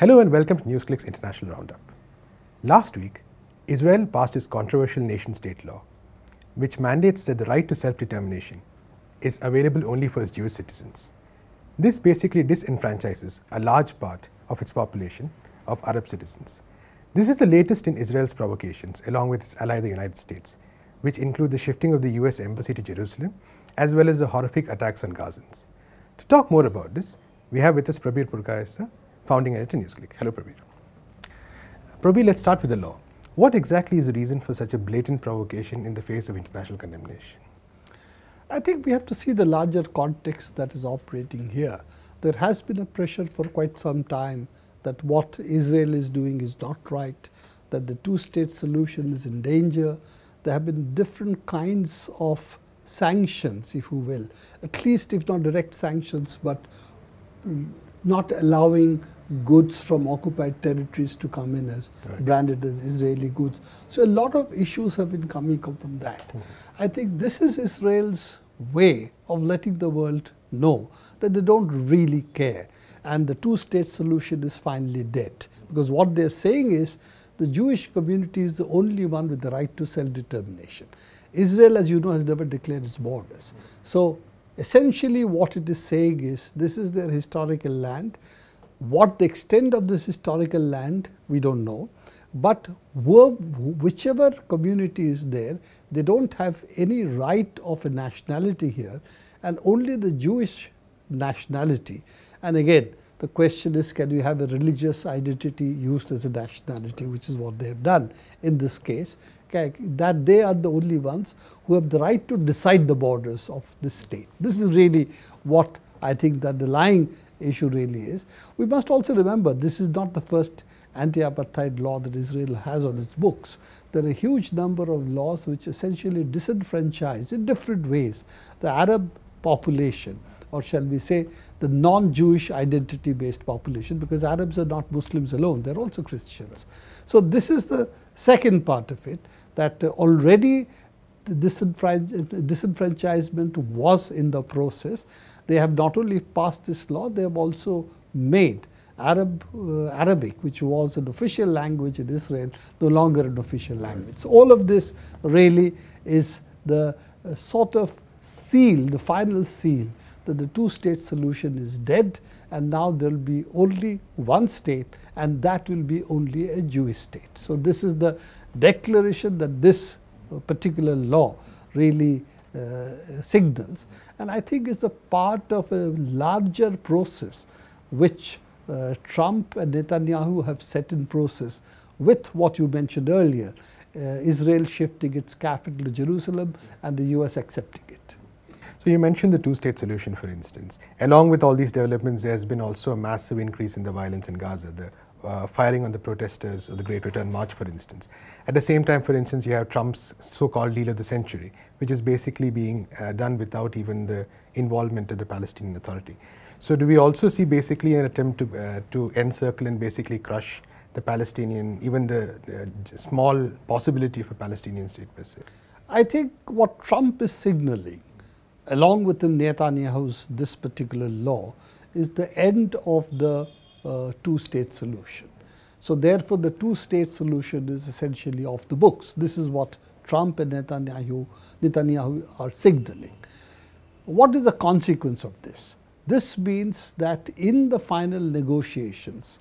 Hello and welcome to NewsClick's International Roundup. Last week, Israel passed its controversial nation state law, which mandates that the right to self determination is available only for its Jewish citizens. This basically disenfranchises a large part of its population of Arab citizens. This is the latest in Israel's provocations, along with its ally, the United States, which include the shifting of the US embassy to Jerusalem, as well as the horrific attacks on Gazans. To talk more about this, we have with us Prabir Purkayastha founding editor Newsclick. Hello, Prabir. Prabir, let's start with the law. What exactly is the reason for such a blatant provocation in the face of international condemnation? I think we have to see the larger context that is operating here. There has been a pressure for quite some time that what Israel is doing is not right, that the two-state solution is in danger. There have been different kinds of sanctions, if you will, at least if not direct sanctions, but not allowing goods from occupied territories to come in as right. branded as Israeli goods. So a lot of issues have been coming up on that. Mm -hmm. I think this is Israel's way of letting the world know that they don't really care. And the two state solution is finally dead. Because what they're saying is the Jewish community is the only one with the right to self determination. Israel, as you know, has never declared its borders. So essentially, what it is saying is this is their historical land what the extent of this historical land, we don't know. But whichever community is there, they don't have any right of a nationality here and only the Jewish nationality. And again, the question is can you have a religious identity used as a nationality, which is what they have done in this case, okay, that they are the only ones who have the right to decide the borders of this state. This is really what I think the underlying issue really is. We must also remember this is not the first anti-apartheid law that Israel has on its books. There are a huge number of laws which essentially disenfranchise in different ways the Arab population or shall we say the non-Jewish identity based population because Arabs are not Muslims alone, they're also Christians. So this is the second part of it that already the disenfranchisement was in the process. They have not only passed this law, they have also made Arab, uh, Arabic, which was an official language in Israel, no longer an official language. So all of this really is the uh, sort of seal, the final seal, that the two-state solution is dead and now there will be only one state and that will be only a Jewish state. So this is the declaration that this particular law really uh, signals. And I think it's a part of a larger process which uh, Trump and Netanyahu have set in process with what you mentioned earlier, uh, Israel shifting its capital to Jerusalem and the US accepting it. So you mentioned the two-state solution, for instance. Along with all these developments, there's been also a massive increase in the violence in Gaza. The uh, firing on the protesters of the Great Return March, for instance. At the same time, for instance, you have Trump's so-called deal of the century, which is basically being uh, done without even the involvement of the Palestinian Authority. So do we also see basically an attempt to, uh, to encircle and basically crush the Palestinian, even the small possibility of a Palestinian state per se? I think what Trump is signaling, along with Netanyahu's this particular law, is the end of the uh, two-state solution. So therefore, the two-state solution is essentially off the books. This is what Trump and Netanyahu, Netanyahu are signaling. What is the consequence of this? This means that in the final negotiations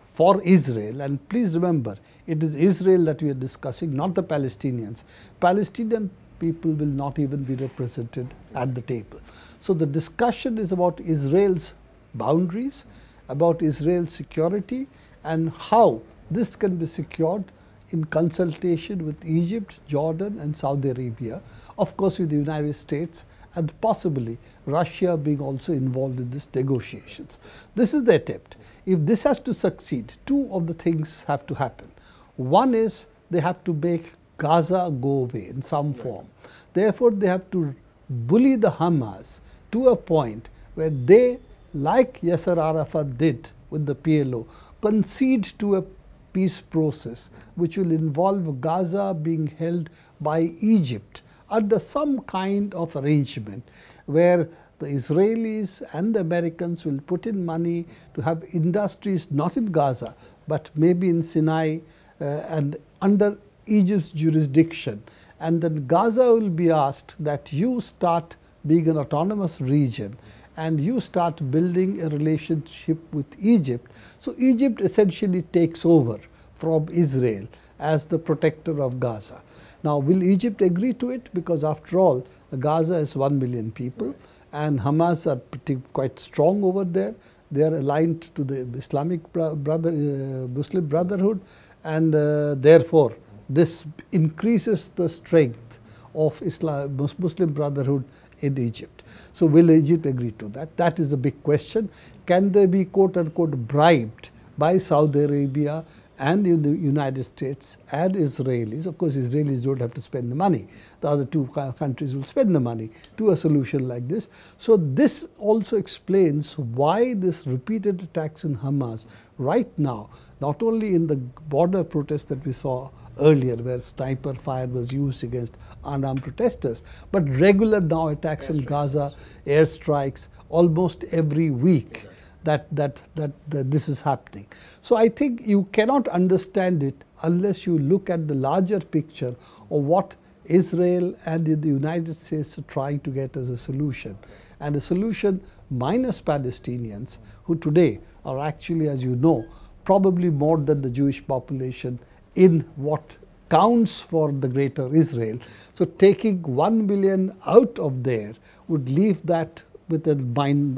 for Israel, and please remember, it is Israel that we are discussing, not the Palestinians. Palestinian people will not even be represented at the table. So the discussion is about Israel's boundaries about Israel's security and how this can be secured in consultation with Egypt, Jordan and Saudi Arabia, of course with the United States and possibly Russia being also involved in these negotiations. This is the attempt. If this has to succeed, two of the things have to happen. One is they have to make Gaza go away in some form. Therefore, they have to bully the Hamas to a point where they like Yasser Arafat did with the PLO, concede to a peace process which will involve Gaza being held by Egypt under some kind of arrangement where the Israelis and the Americans will put in money to have industries not in Gaza but maybe in Sinai uh, and under Egypt's jurisdiction. And then Gaza will be asked that you start being an autonomous region and you start building a relationship with Egypt. So, Egypt essentially takes over from Israel as the protector of Gaza. Now, will Egypt agree to it? Because after all, Gaza is 1 million people and Hamas are pretty, quite strong over there. They are aligned to the Islamic brother, uh, Muslim Brotherhood and uh, therefore this increases the strength of Islam, Muslim Brotherhood in Egypt. So will Egypt agree to that? That is the big question. Can they be quote unquote bribed by Saudi Arabia and the United States and Israelis? Of course, Israelis don't have to spend the money. The other two countries will spend the money to a solution like this. So this also explains why this repeated attacks in Hamas right now, not only in the border protests that we saw earlier where sniper fire was used against unarmed protesters. But regular now attacks in Gaza, airstrikes, almost every week that, that, that, that this is happening. So I think you cannot understand it unless you look at the larger picture of what Israel and the United States are trying to get as a solution. And a solution minus Palestinians, who today are actually, as you know, probably more than the Jewish population in what counts for the greater Israel. So taking 1 million out of there would leave that with a, min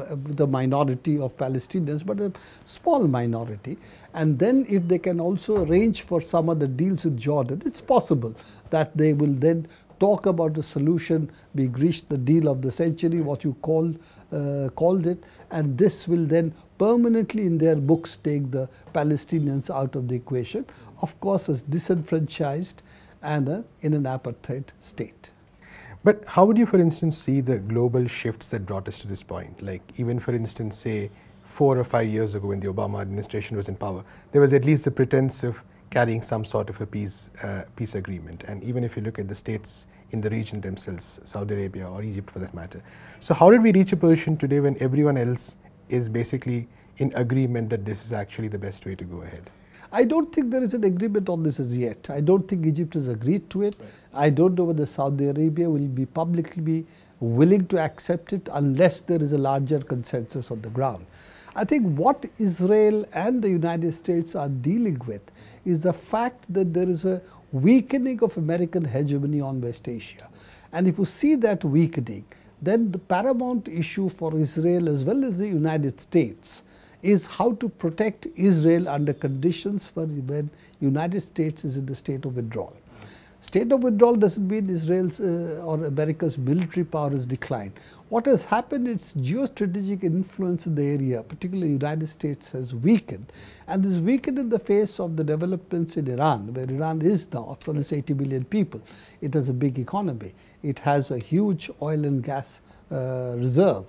minority of Palestinians, but a small minority. And then if they can also arrange for some other deals with Jordan, it's possible that they will then talk about the solution. We've reached the deal of the century, what you called uh, called it, and this will then permanently in their books take the Palestinians out of the equation, of course, as disenfranchised and uh, in an apartheid state. But how would you, for instance, see the global shifts that brought us to this point? Like, even for instance, say, four or five years ago when the Obama administration was in power, there was at least the pretense of carrying some sort of a peace, uh, peace agreement. And even if you look at the states in the region themselves, Saudi Arabia or Egypt for that matter. So how did we reach a position today when everyone else is basically in agreement that this is actually the best way to go ahead? I don't think there is an agreement on this as yet. I don't think Egypt has agreed to it. Right. I don't know whether Saudi Arabia will be publicly be willing to accept it unless there is a larger consensus on the ground. I think what Israel and the United States are dealing with is the fact that there is a weakening of American hegemony on West Asia. And if you see that weakening, then the paramount issue for Israel as well as the United States is how to protect Israel under conditions when United States is in the state of withdrawal. State of withdrawal doesn't mean Israel's uh, or America's military power has declined. What has happened, its geostrategic influence in the area, particularly the United States, has weakened. And this weakened in the face of the developments in Iran, where Iran is now, after all, it's 80 million people. It has a big economy. It has a huge oil and gas uh, reserve.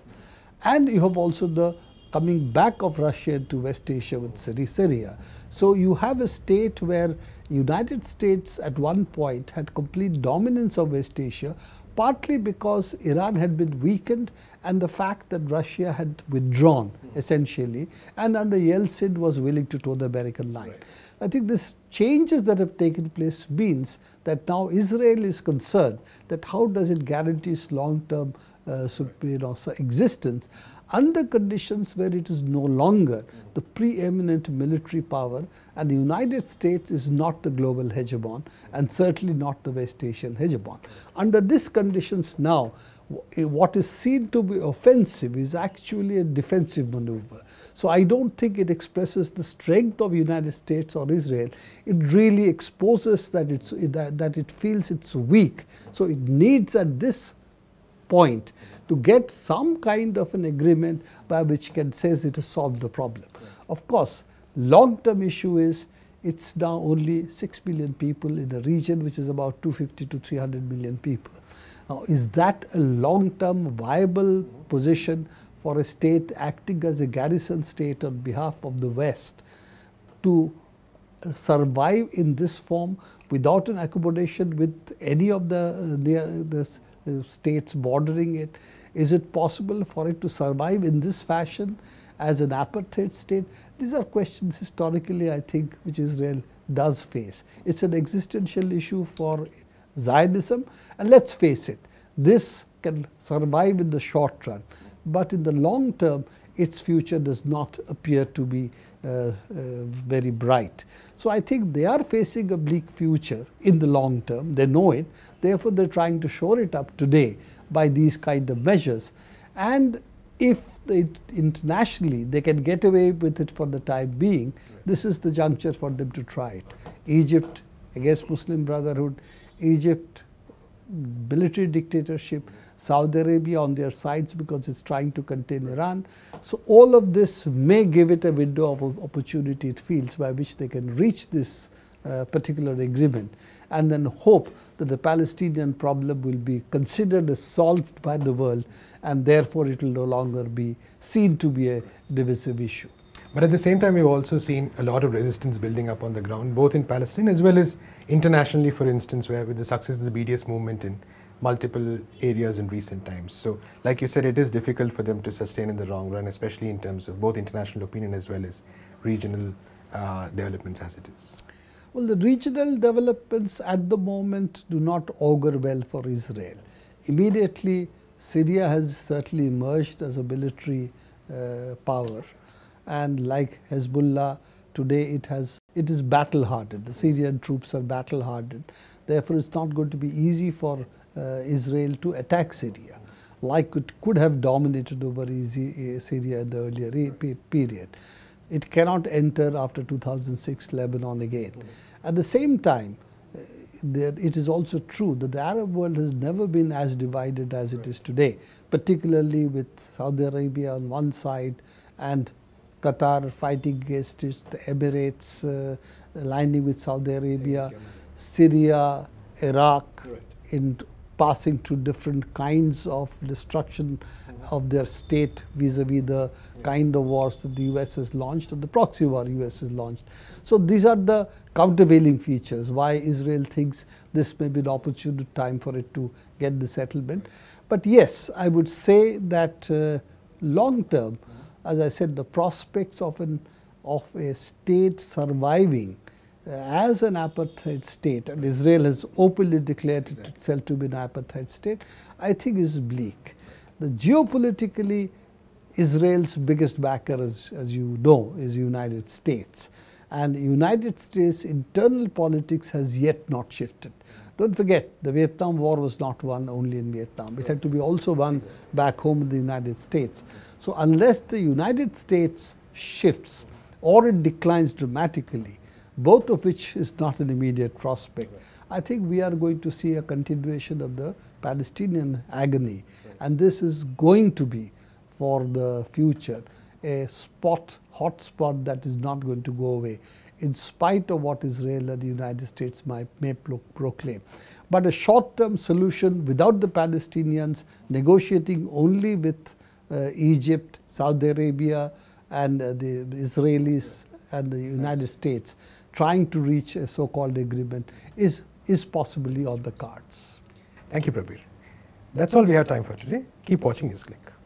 And you have also the coming back of Russia to West Asia with Syria. So you have a state where United States at one point had complete dominance of West Asia, partly because Iran had been weakened and the fact that Russia had withdrawn hmm. essentially and under Yeltsin was willing to toe the American line. Right. I think this changes that have taken place means that now Israel is concerned that how does it guarantee its long-term uh, right. existence under conditions where it is no longer the preeminent military power and the United States is not the global hegemon and certainly not the West Asian hegemon. Under these conditions now, eh, what is seen to be offensive is actually a defensive maneuver. So I don't think it expresses the strength of United States or Israel. It really exposes that, it's, eh, that, that it feels it's weak. So it needs at this point to get some kind of an agreement by which can says it has solved the problem. Of course, long-term issue is it's now only 6 million people in a region which is about 250 to 300 million people. Now, is that a long-term viable position for a state acting as a garrison state on behalf of the West to uh, survive in this form without an accommodation with any of the, the, uh, the states bordering it? Is it possible for it to survive in this fashion as an apartheid state? These are questions historically, I think, which Israel does face. It's an existential issue for Zionism, and let's face it, this can survive in the short run, but in the long term, its future does not appear to be uh, uh, very bright. So I think they are facing a bleak future in the long term. They know it. Therefore, they're trying to shore it up today by these kind of measures. And if they internationally they can get away with it for the time being, this is the juncture for them to try it. Egypt against Muslim Brotherhood, Egypt military dictatorship, Saudi Arabia on their sides because it's trying to contain Iran. So all of this may give it a window of opportunity it feels by which they can reach this uh, particular agreement and then hope that the Palestinian problem will be considered as solved by the world and therefore it will no longer be seen to be a divisive issue. But at the same time, we've also seen a lot of resistance building up on the ground, both in Palestine as well as internationally, for instance, where with the success of the BDS movement in multiple areas in recent times. So, like you said, it is difficult for them to sustain in the long run, especially in terms of both international opinion as well as regional uh, developments as it is. Well, the regional developments at the moment do not augur well for Israel. Immediately, Syria has certainly emerged as a military uh, power and like Hezbollah today it has it is battle hardened the Syrian troops are battle hardened therefore it's not going to be easy for uh, Israel to attack Syria like it could have dominated over uh, Syria in the earlier period it cannot enter after 2006 Lebanon again at the same time uh, it is also true that the Arab world has never been as divided as it is today, particularly with Saudi Arabia on one side and Qatar fighting against it, the Emirates uh, aligning with Saudi Arabia, Syria, Iraq, right. in passing to different kinds of destruction mm -hmm. of their state vis-a-vis the yeah. kind of wars that the U.S. has launched or the proxy war U.S. has launched. So these are the countervailing features why Israel thinks this may be an opportune time for it to get the settlement. But yes, I would say that uh, long term, as I said, the prospects of, an, of a state surviving uh, as an apartheid state, and Israel has openly declared exactly. itself to be an apartheid state, I think is bleak. The geopolitically, Israel's biggest backer, as, as you know, is the United States and the United States internal politics has yet not shifted. Don't forget, the Vietnam War was not won only in Vietnam. It had to be also won back home in the United States. So unless the United States shifts or it declines dramatically, both of which is not an immediate prospect, I think we are going to see a continuation of the Palestinian agony. And this is going to be, for the future, a spot hotspot that is not going to go away, in spite of what Israel and the United States might, may proclaim. But a short-term solution without the Palestinians, negotiating only with uh, Egypt, Saudi Arabia, and uh, the Israelis and the United States, trying to reach a so-called agreement is, is possibly on the cards. Thank you, Prabir. That's all we have time for today. Keep watching NewsClick.